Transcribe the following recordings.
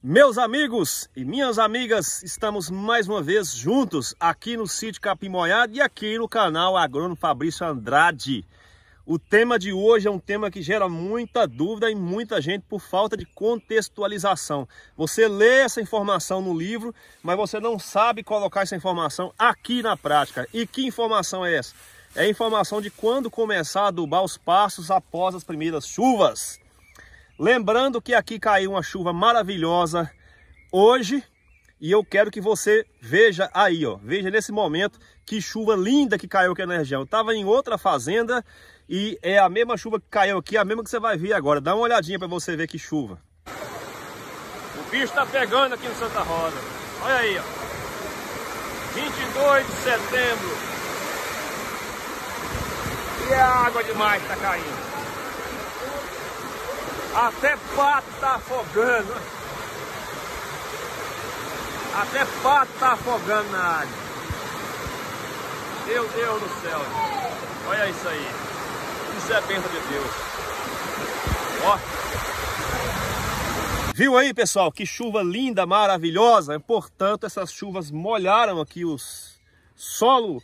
Meus amigos e minhas amigas, estamos mais uma vez juntos aqui no sítio Capim Moiado e aqui no canal Agrônomo Fabrício Andrade. O tema de hoje é um tema que gera muita dúvida em muita gente por falta de contextualização. Você lê essa informação no livro, mas você não sabe colocar essa informação aqui na prática. E que informação é essa? É a informação de quando começar a adubar os pastos após as primeiras chuvas. Lembrando que aqui caiu uma chuva maravilhosa hoje e eu quero que você veja aí, ó, veja nesse momento que chuva linda que caiu aqui na região. Eu tava em outra fazenda e é a mesma chuva que caiu aqui, a mesma que você vai ver agora. Dá uma olhadinha para você ver que chuva. O bicho tá pegando aqui no Santa Rosa. Olha aí, ó. 22 de setembro. E a água demais tá caindo. Até pato tá afogando. Até pato tá afogando na área. Meu Deus do céu. Olha isso aí. Isso é a bênção de Deus. Ó. Viu aí, pessoal? Que chuva linda, maravilhosa. Portanto, essas chuvas molharam aqui os solo,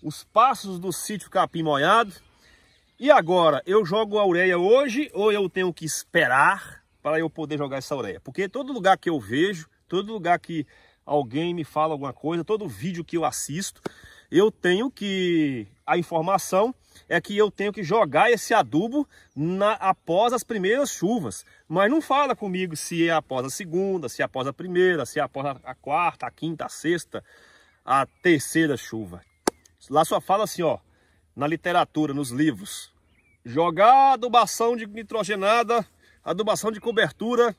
os passos do sítio capim molhado. E agora, eu jogo a ureia hoje ou eu tenho que esperar para eu poder jogar essa ureia? Porque todo lugar que eu vejo, todo lugar que alguém me fala alguma coisa, todo vídeo que eu assisto, eu tenho que a informação é que eu tenho que jogar esse adubo na, após as primeiras chuvas. Mas não fala comigo se é após a segunda, se é após a primeira, se é após a quarta, a quinta, a sexta, a terceira chuva. Lá só fala assim, ó, na literatura, nos livros. Jogar adubação de nitrogenada, adubação de cobertura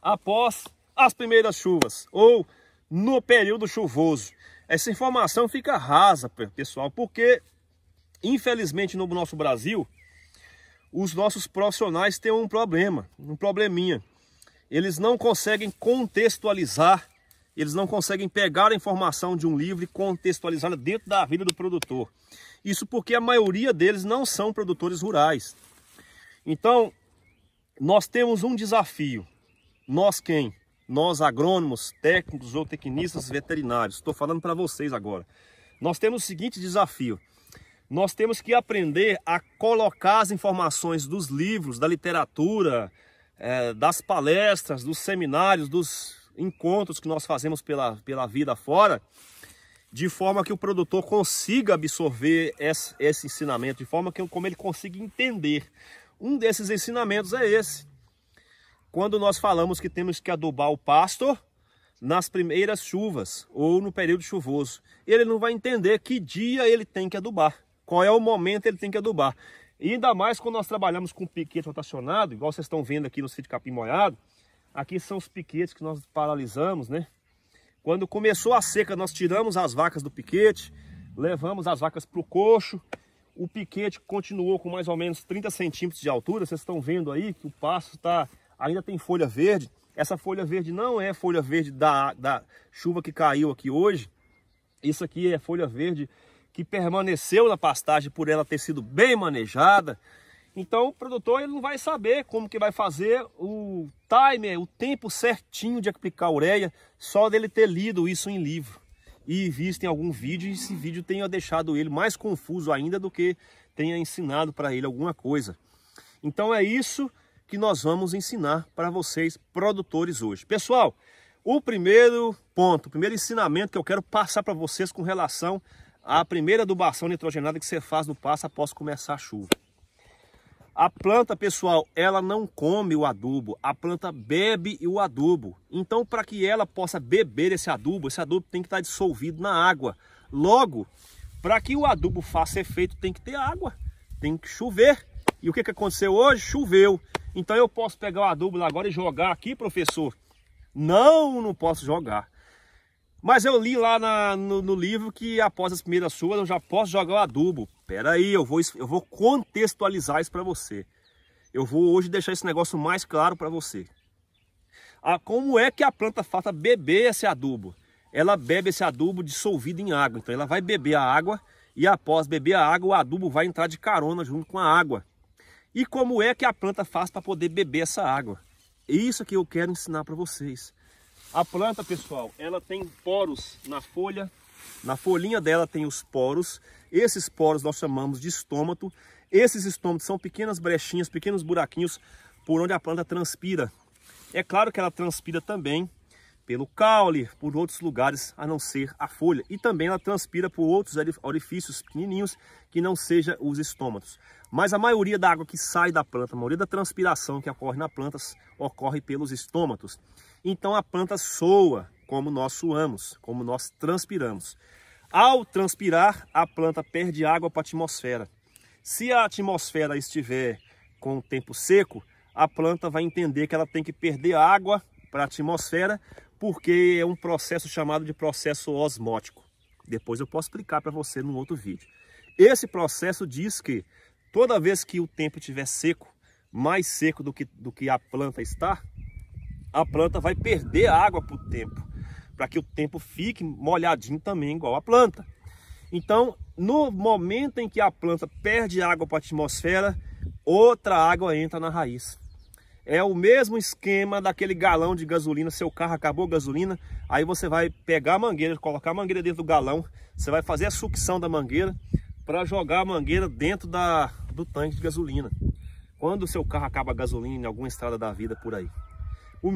após as primeiras chuvas ou no período chuvoso. Essa informação fica rasa, pessoal, porque infelizmente no nosso Brasil os nossos profissionais têm um problema, um probleminha. Eles não conseguem contextualizar eles não conseguem pegar a informação de um livro e contextualizá-la dentro da vida do produtor. Isso porque a maioria deles não são produtores rurais. Então, nós temos um desafio. Nós quem? Nós agrônomos, técnicos ou tecnistas veterinários. Estou falando para vocês agora. Nós temos o seguinte desafio. Nós temos que aprender a colocar as informações dos livros, da literatura, eh, das palestras, dos seminários, dos encontros que nós fazemos pela, pela vida fora, de forma que o produtor consiga absorver esse, esse ensinamento, de forma que como ele consiga entender. Um desses ensinamentos é esse. Quando nós falamos que temos que adubar o pasto nas primeiras chuvas ou no período chuvoso, ele não vai entender que dia ele tem que adubar, qual é o momento ele tem que adubar. E ainda mais quando nós trabalhamos com piquete rotacionado, igual vocês estão vendo aqui no sítio capim molhado, Aqui são os piquetes que nós paralisamos, né? Quando começou a seca, nós tiramos as vacas do piquete, levamos as vacas para o coxo. O piquete continuou com mais ou menos 30 centímetros de altura. Vocês estão vendo aí que o passo tá, ainda tem folha verde. Essa folha verde não é folha verde da, da chuva que caiu aqui hoje. Isso aqui é folha verde que permaneceu na pastagem por ela ter sido bem manejada. Então o produtor ele não vai saber como que vai fazer o timer, o tempo certinho de aplicar a ureia, só dele ter lido isso em livro e visto em algum vídeo, e esse vídeo tenha deixado ele mais confuso ainda do que tenha ensinado para ele alguma coisa. Então é isso que nós vamos ensinar para vocês produtores hoje. Pessoal, o primeiro ponto, o primeiro ensinamento que eu quero passar para vocês com relação à primeira adubação nitrogenada que você faz no passo após começar a chuva. A planta, pessoal, ela não come o adubo, a planta bebe o adubo. Então, para que ela possa beber esse adubo, esse adubo tem que estar tá dissolvido na água. Logo, para que o adubo faça efeito, tem que ter água, tem que chover. E o que, que aconteceu hoje? Choveu. Então, eu posso pegar o adubo agora e jogar aqui, professor? Não, não posso jogar. Mas eu li lá na, no, no, livro que após as primeiras chuvas eu já posso jogar o adubo. Pera aí, eu vou, eu vou contextualizar isso para você. Eu vou hoje deixar esse negócio mais claro para você. Ah, como é que a planta faz para beber esse adubo? Ela bebe esse adubo dissolvido em água. Então ela vai beber a água e após beber a água, o adubo vai entrar de carona junto com a água. E como é que a planta faz para poder beber essa água? Isso que eu quero ensinar para vocês. A planta, pessoal, ela tem poros na folha, na folhinha dela tem os poros. Esses poros nós chamamos de estômato. Esses estômatos são pequenas brechinhas, pequenos buraquinhos por onde a planta transpira. É claro que ela transpira também pelo caule, por outros lugares a não ser a folha. E também ela transpira por outros orifícios pequenininhos que não seja os estômatos. Mas a maioria da água que sai da planta, a maioria da transpiração que ocorre na planta ocorre pelos estômatos. Então a planta soa como nós suamos, como nós transpiramos. Ao transpirar, a planta perde água para a atmosfera. Se a atmosfera estiver com o tempo seco, a planta vai entender que ela tem que perder água para a atmosfera porque é um processo chamado de processo osmótico. Depois eu posso explicar para você num outro vídeo. Esse processo diz que toda vez que o tempo estiver seco, mais seco do que, do que a planta está, a planta vai perder água para o tempo, para que o tempo fique molhadinho também, igual a planta. Então, no momento em que a planta perde água para a atmosfera, outra água entra na raiz é o mesmo esquema daquele galão de gasolina, seu carro acabou gasolina, aí você vai pegar a mangueira, colocar a mangueira dentro do galão, você vai fazer a sucção da mangueira para jogar a mangueira dentro da, do tanque de gasolina. Quando o seu carro acaba a gasolina em alguma estrada da vida por aí. O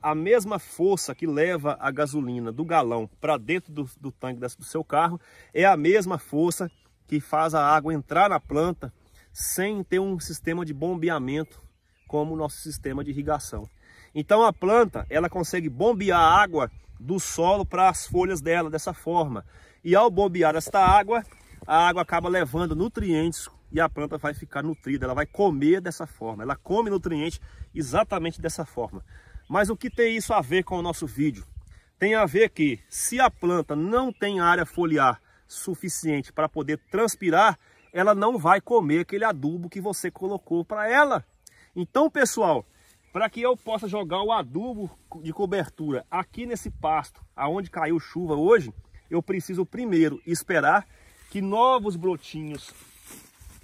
a mesma força que leva a gasolina do galão para dentro do, do tanque do seu carro é a mesma força que faz a água entrar na planta sem ter um sistema de bombeamento como o nosso sistema de irrigação. Então a planta, ela consegue bombear água do solo para as folhas dela dessa forma. E ao bombear esta água, a água acaba levando nutrientes e a planta vai ficar nutrida, ela vai comer dessa forma. Ela come nutrientes exatamente dessa forma. Mas o que tem isso a ver com o nosso vídeo? Tem a ver que se a planta não tem área foliar suficiente para poder transpirar, ela não vai comer aquele adubo que você colocou para ela. Então, pessoal, para que eu possa jogar o adubo de cobertura aqui nesse pasto, aonde caiu chuva hoje, eu preciso primeiro esperar que novos brotinhos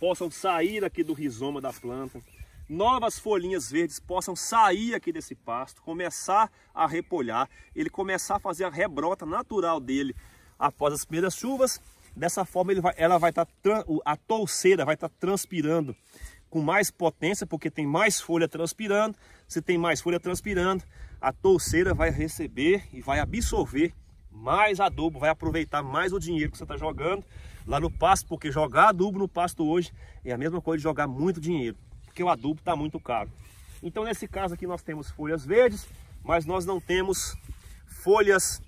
possam sair aqui do rizoma da planta, novas folhinhas verdes possam sair aqui desse pasto, começar a repolhar, ele começar a fazer a rebrota natural dele após as primeiras chuvas. Dessa forma, vai, ela vai estar, tá, a touceira vai estar tá transpirando com mais potência, porque tem mais folha transpirando. Se tem mais folha transpirando, a touceira vai receber e vai absorver mais adubo, vai aproveitar mais o dinheiro que você está jogando lá no pasto, porque jogar adubo no pasto hoje é a mesma coisa de jogar muito dinheiro, porque o adubo está muito caro. Então nesse caso aqui nós temos folhas verdes, mas nós não temos folhas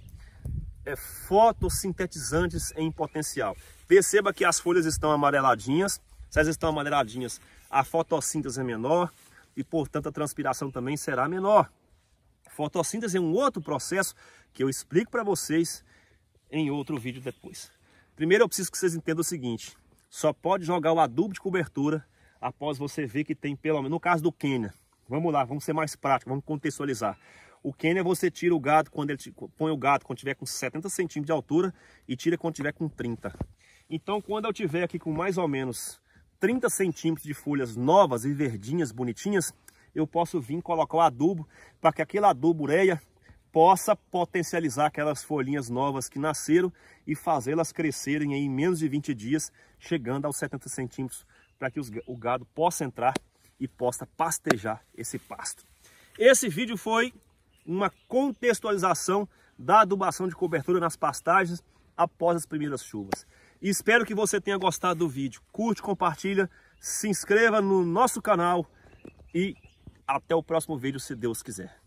é, fotossintetizantes em potencial. Perceba que as folhas estão amareladinhas, se elas estão amareladinhas, a fotossíntese é menor e, portanto, a transpiração também será menor. Fotossíntese é um outro processo que eu explico para vocês em outro vídeo depois. Primeiro eu preciso que vocês entendam o seguinte, só pode jogar o adubo de cobertura após você ver que tem pelo menos, no caso do Quênia, vamos lá, vamos ser mais práticos, vamos contextualizar. O Quênia você tira o gado quando ele põe o gado quando tiver com 70 centímetros de altura e tira quando tiver com 30. Então quando eu tiver aqui com mais ou menos 30 centímetros de folhas novas e verdinhas, bonitinhas, eu posso vir colocar o adubo para que aquele adubo ureia possa potencializar aquelas folhinhas novas que nasceram e fazê-las crescerem em menos de 20 dias, chegando aos 70 centímetros, para que os, o gado possa entrar e possa pastejar esse pasto. Esse vídeo foi uma contextualização da adubação de cobertura nas pastagens após as primeiras chuvas. Espero que você tenha gostado do vídeo. Curte, compartilha, se inscreva no nosso canal e até o próximo vídeo, se Deus quiser.